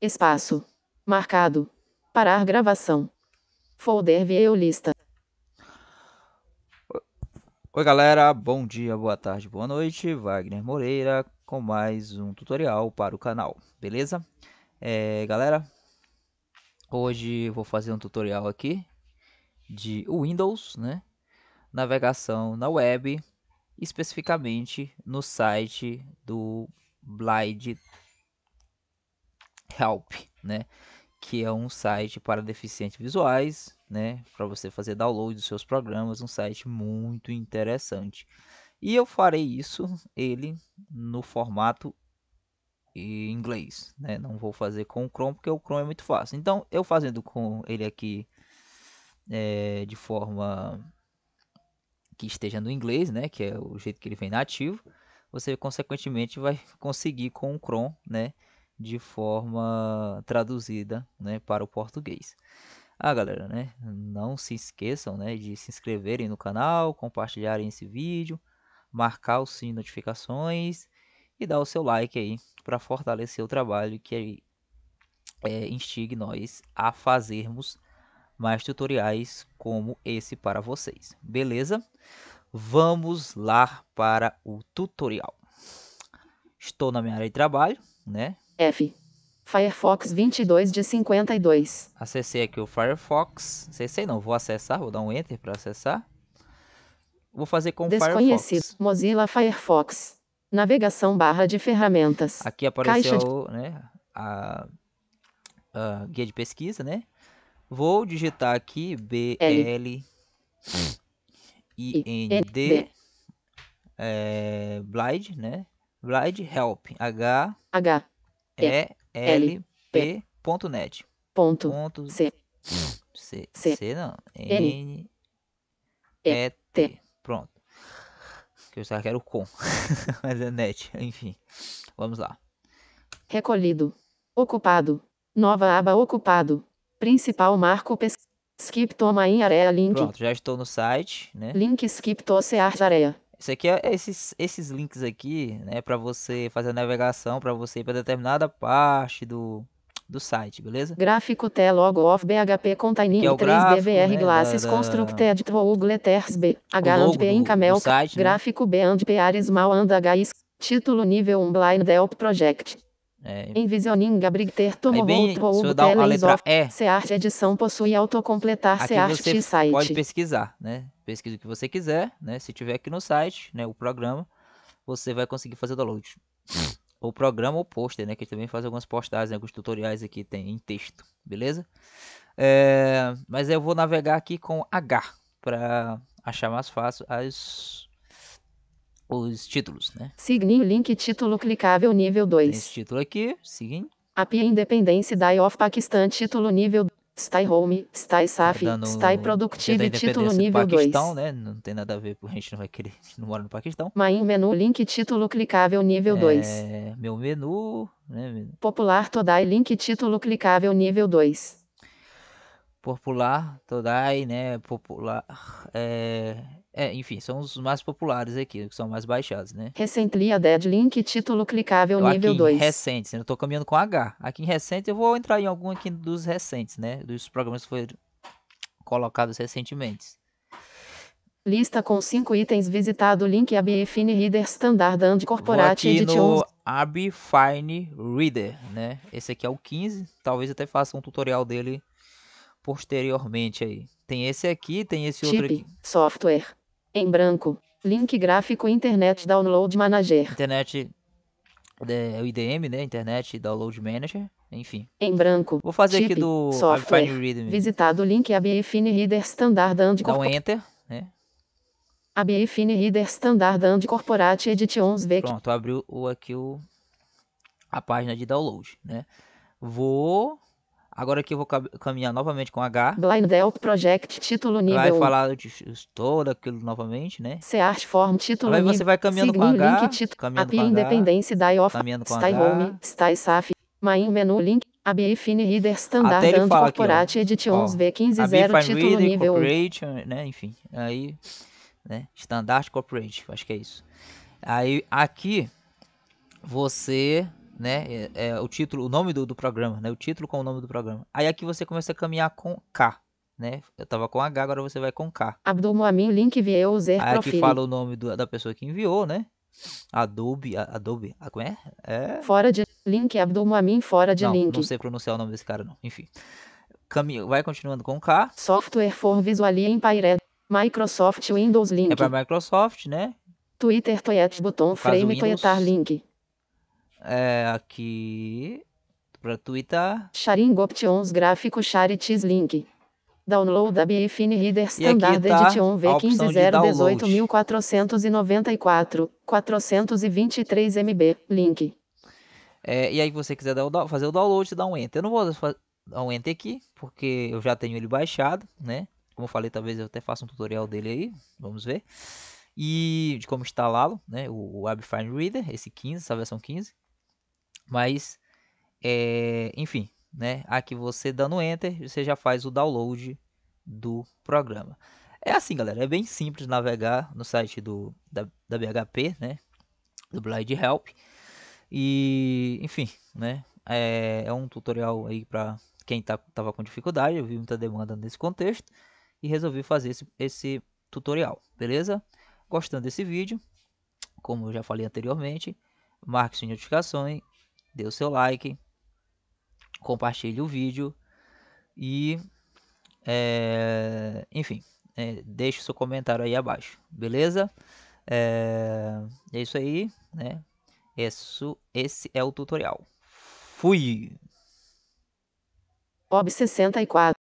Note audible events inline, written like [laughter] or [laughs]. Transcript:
Espaço. Marcado. Parar gravação. Folder view lista. Oi galera, bom dia, boa tarde, boa noite. Wagner Moreira com mais um tutorial para o canal, beleza? É, galera, hoje vou fazer um tutorial aqui de Windows, né? Navegação na web, especificamente no site do Blide Help, né? Que é um site para deficientes visuais, né? Para você fazer download dos seus programas, um site muito interessante. E eu farei isso, ele, no formato em inglês, né? Não vou fazer com o Chrome, porque o Chrome é muito fácil. Então, eu fazendo com ele aqui é, de forma que esteja no inglês, né? Que é o jeito que ele vem nativo. Você consequentemente vai conseguir com o Chrome, né? de forma traduzida né, para o português. Ah, galera, né? Não se esqueçam né, de se inscreverem no canal, compartilharem esse vídeo, marcar o sininho de notificações e dar o seu like aí para fortalecer o trabalho que é, instigue nós a fazermos mais tutoriais como esse para vocês. Beleza? Vamos lá para o tutorial. Estou na minha área de trabalho, né? F. Firefox 22 de 52. Acessei aqui o Firefox. Acessei não, vou acessar, vou dar um Enter para acessar. Vou fazer com Desconhecido. Firefox. Mozilla Firefox. Navegação barra de ferramentas. Aqui apareceu de... né, a, a, guia de pesquisa, né? Vou digitar aqui B L, I N D é, Blind, né? Blide Help H H elp.net. Ponto. Ponto. C. C. C não. N. E. T. Pronto. Que eu só quero com. [laughs] Mas é net. Enfim. Vamos lá. Recolhido. Ocupado. Nova aba ocupado. Principal marco pesquisa. Skip toma em areia link. Pronto, já estou no site, né? Link skip to search areia. Isso aqui é, é esses, esses links aqui, né, para você fazer a navegação, para você ir para determinada parte do, do site, beleza? Gráfico T logo of BHP containing é 3D gráfico, VR né, glasses da, constructed to letters B and P in camel né? gráfico né? B and P ares mal and H título nível 1 blind help project. É. Envisioning Gabrigter Tomorrow Tool Teles of edição possui autocompletar Seart site. pode pesquisar, né? pesquisa o que você quiser, né? Se tiver aqui no site, né, o programa, você vai conseguir fazer download. [laughs] O programa ou pôster, né? Que também faz algumas postagens, né, alguns tutoriais aqui tem em texto, beleza? É, mas eu vou navegar aqui com H para achar mais fácil as os títulos, né? Signin link título clicável nível 2. esse título aqui, seguinte. API Independência Day of Pakistan título nível 2. Stay Home, Stay Safe, tá Dando Stay Productive, título nível 2. Né? Não tem nada a ver, porque a gente não vai querer, não mora no Paquistão. Main menu, link título clicável nível é, 2. Meu menu, né? Popular Todai, link título clicável nível 2. Popular Todai, né? Popular. É, é, enfim, são os mais populares aqui, que são mais baixados, né? Recently added link, título clicável então, nível 2. recentes, né? eu tô caminhando com H. Aqui em recente eu vou entrar em algum aqui dos recentes, né? Dos programas que foram colocados recentemente. Lista com 5 itens visitado link ABFine Reader Standard and Corporate Aqui no ABFine Reader, né? Esse aqui é o 15, talvez até faça um tutorial dele posteriormente aí. Tem esse aqui, tem esse Chip, outro aqui. Software. Em branco. Link gráfico Internet Download Manager. Internet é o IDM, né? Internet Download Manager. Enfim. Em branco. Vou fazer aqui do software. Readme. Visitado o link ABFine Reader Standard and Dá um Enter, né? ABFine Reader Standard and Corporate Editions V. Pronto, abriu aqui o, a página de download, né? Vou Agora aqui eu vou caminhar novamente com H. Blind Help Project, título nível Vai falar de todo aquilo novamente, né? Search Form, título Aí você vai caminhando com H. Link, título, caminhando API com Independence Die Off, caminhando com Stay H. Home, Stay Safe, Main Menu Link, ABI Fine Reader Standard Corporate Edit 11 V150, título Reader, nível 1. Né? Enfim, aí, né? Standard Corporate, acho que é isso. Aí aqui você né? É, é, o título, o nome do, do programa, né? O título com o nome do programa. Aí aqui você começa a caminhar com K, né? Eu tava com H, agora você vai com K. Moamin, link enviou o Zer Aí profile. aqui fala o nome do, da pessoa que enviou, né? Adobe, Adobe, ah, como é? é? Fora de link, Moamin, fora de não, link. Não sei pronunciar o nome desse cara, não. Enfim. Caminho, vai continuando com K. Software for Visualia Empire. Microsoft Windows Link. É para Microsoft, né? Twitter Toyet Botão Frame Toyetar Link é, aqui para Twitter. Sharing Options Gráfico Charities Link. Download ABFIN Reader Standard tá Edition V15018.494, 423 MB, link. É, e aí, você quiser dar, fazer o download, dá um enter. Eu não vou dar um enter aqui, porque eu já tenho ele baixado, né? Como eu falei, talvez eu até faça um tutorial dele aí, vamos ver. E de como instalá-lo, né? O, o Abfine Reader, esse 15, essa versão 15. Mas, é, enfim, né? Aqui você dando Enter, você já faz o download do programa. É assim, galera, é bem simples navegar no site do, da, da BHP, né? Do Blade Help. E, enfim, né? É, é um tutorial aí para quem tá, tava com dificuldade, eu vi muita demanda nesse contexto e resolvi fazer esse, esse tutorial, beleza? Gostando desse vídeo, como eu já falei anteriormente, marque suas notificações, dê o seu like, compartilhe o vídeo e, é, enfim, é, deixe seu comentário aí abaixo, beleza? É, é isso aí, né? esse é o tutorial. Fui! Bob 64